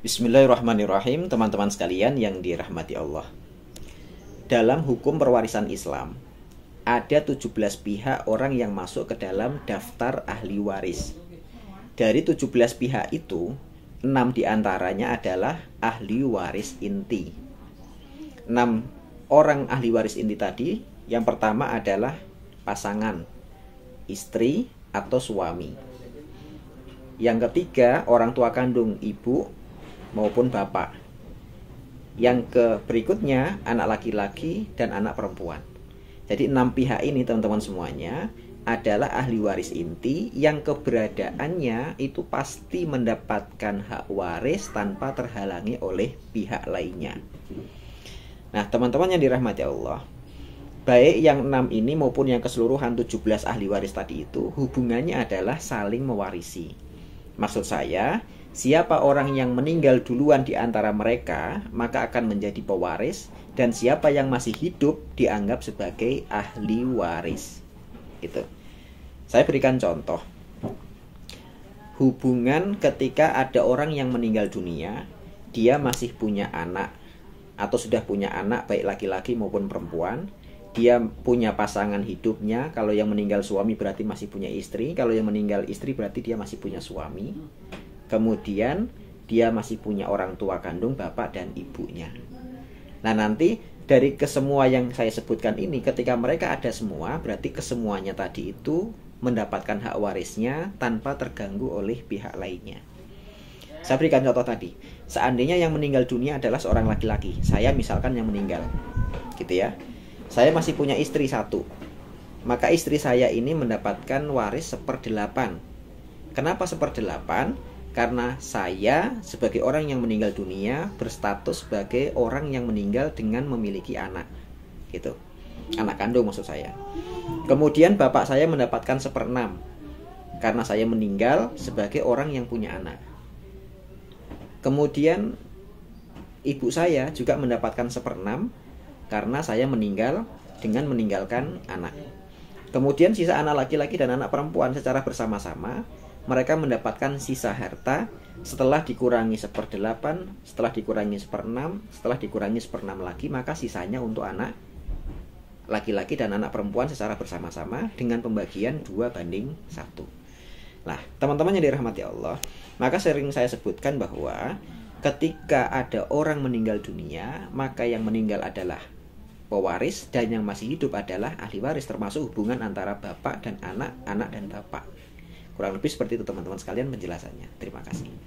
Bismillahirrahmanirrahim, teman-teman sekalian yang dirahmati Allah. Dalam hukum perwarisan Islam, ada 17 pihak orang yang masuk ke dalam daftar ahli waris. Dari 17 pihak itu, 6 diantaranya adalah ahli waris inti. 6 orang ahli waris inti tadi, yang pertama adalah pasangan, istri atau suami. Yang ketiga, orang tua kandung, ibu maupun bapak. Yang ke berikutnya anak laki-laki dan anak perempuan. Jadi enam pihak ini teman-teman semuanya adalah ahli waris inti yang keberadaannya itu pasti mendapatkan hak waris tanpa terhalangi oleh pihak lainnya. Nah, teman-teman yang dirahmati Allah, baik yang enam ini maupun yang keseluruhan 17 ahli waris tadi itu hubungannya adalah saling mewarisi. Maksud saya, Siapa orang yang meninggal duluan di antara mereka, maka akan menjadi pewaris, dan siapa yang masih hidup dianggap sebagai ahli waris. Gitu. Saya berikan contoh. Hubungan ketika ada orang yang meninggal dunia, dia masih punya anak atau sudah punya anak baik laki-laki maupun perempuan, dia punya pasangan hidupnya. Kalau yang meninggal suami berarti masih punya istri. Kalau yang meninggal istri berarti dia masih punya suami. Kemudian dia masih punya orang tua kandung bapak dan ibunya. Nah, nanti dari kesemua yang saya sebutkan ini ketika mereka ada semua, berarti kesemuanya tadi itu mendapatkan hak warisnya tanpa terganggu oleh pihak lainnya. Saya berikan contoh tadi. Seandainya yang meninggal dunia adalah seorang laki-laki, saya misalkan yang meninggal. Gitu ya. Saya masih punya istri satu. Maka istri saya ini mendapatkan waris seperdelapan. Kenapa seperdelapan? karena saya sebagai orang yang meninggal dunia berstatus sebagai orang yang meninggal dengan memiliki anak gitu anak kandung maksud saya kemudian bapak saya mendapatkan seperenam karena saya meninggal sebagai orang yang punya anak kemudian ibu saya juga mendapatkan seperenam karena saya meninggal dengan meninggalkan anak Kemudian sisa anak laki-laki dan anak perempuan secara bersama-sama mereka mendapatkan sisa harta setelah dikurangi seperdelapan, setelah dikurangi seperenam, setelah dikurangi seperenam lagi, maka sisanya untuk anak laki-laki dan anak perempuan secara bersama-sama dengan pembagian 2 banding 1. Nah, teman-teman yang dirahmati Allah, maka sering saya sebutkan bahwa ketika ada orang meninggal dunia, maka yang meninggal adalah pewaris dan yang masih hidup adalah ahli waris termasuk hubungan antara bapak dan anak, anak dan bapak. Kurang lebih seperti itu teman-teman sekalian penjelasannya. Terima kasih.